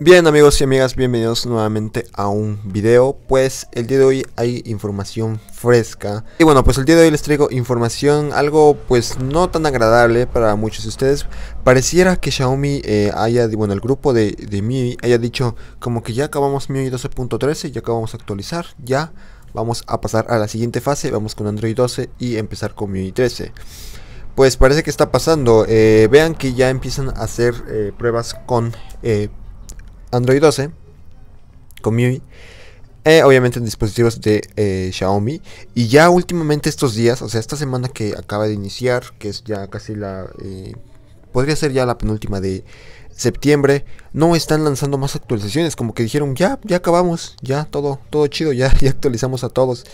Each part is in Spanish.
Bien amigos y amigas, bienvenidos nuevamente a un video, pues el día de hoy hay información fresca Y bueno, pues el día de hoy les traigo información, algo pues no tan agradable para muchos de ustedes Pareciera que Xiaomi eh, haya, bueno el grupo de, de haya dicho como que ya acabamos MIUI 12.13, ya acabamos de actualizar, ya vamos a pasar a la siguiente fase Vamos con Android 12 y empezar con MIUI 13 pues parece que está pasando. Eh, vean que ya empiezan a hacer eh, pruebas con Android 12 con MIUI. obviamente en dispositivos de eh, Xiaomi. Y ya últimamente estos días, o sea, esta semana que acaba de iniciar, que es ya casi la... Eh, podría ser ya la penúltima de septiembre, no están lanzando más actualizaciones. Como que dijeron, ya, ya acabamos, ya todo, todo chido, ya, ya actualizamos a todos.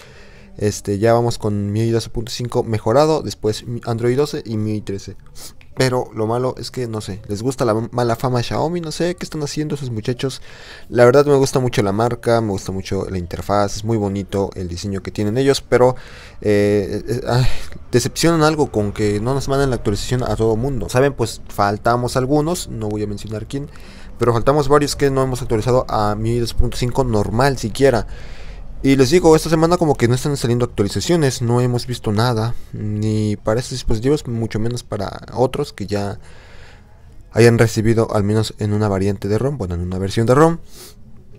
Este, ya vamos con MIUI 12.5 mejorado, después Android 12 y MIUI 13. Pero lo malo es que, no sé, les gusta la mala fama Xiaomi, no sé qué están haciendo esos muchachos. La verdad me gusta mucho la marca, me gusta mucho la interfaz, es muy bonito el diseño que tienen ellos, pero eh, eh, decepcionan algo con que no nos mandan la actualización a todo mundo. Saben, pues faltamos algunos, no voy a mencionar quién, pero faltamos varios que no hemos actualizado a mi 2.5 normal siquiera. Y les digo, esta semana como que no están saliendo actualizaciones, no hemos visto nada, ni para estos dispositivos, mucho menos para otros que ya hayan recibido al menos en una variante de ROM, bueno, en una versión de ROM.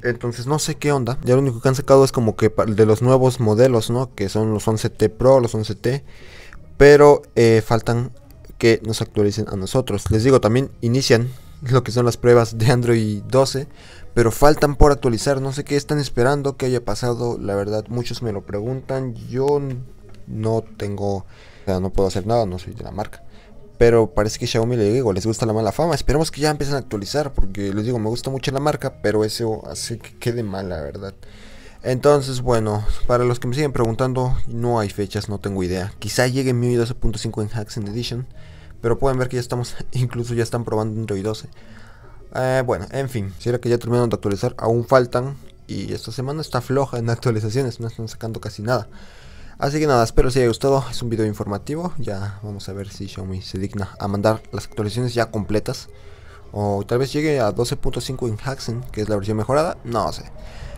Entonces no sé qué onda. Ya lo único que han sacado es como que de los nuevos modelos, ¿no? Que son los 11T Pro, los 11T. Pero eh, faltan que nos actualicen a nosotros. Les digo, también inician lo que son las pruebas de Android 12, pero faltan por actualizar, no sé qué están esperando que haya pasado, la verdad muchos me lo preguntan, yo no tengo, o sea, no puedo hacer nada, no soy de la marca. Pero parece que Xiaomi le digo, les gusta la mala fama. Esperemos que ya empiecen a actualizar. Porque les digo, me gusta mucho la marca. Pero eso hace que quede mal, la verdad. Entonces, bueno, para los que me siguen preguntando, no hay fechas, no tengo idea. Quizá llegue mi 12.5 en Hacks Edition. Pero pueden ver que ya estamos, incluso ya están probando Android 12. Eh, bueno, en fin, si era que ya terminaron de actualizar, aún faltan. Y esta semana está floja en actualizaciones, no están sacando casi nada. Así que nada, espero les haya gustado, es un video informativo. Ya vamos a ver si Xiaomi se digna a mandar las actualizaciones ya completas. O tal vez llegue a 12.5 en Haxen, que es la versión mejorada, no sé.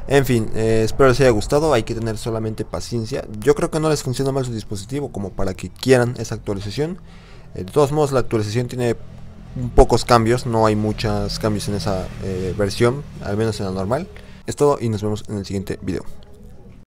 En fin, eh, espero les haya gustado, hay que tener solamente paciencia. Yo creo que no les funciona mal su dispositivo como para que quieran esa actualización. Eh, de todos modos, la actualización tiene pocos cambios, no hay muchos cambios en esa eh, versión, al menos en la normal. Es todo y nos vemos en el siguiente video.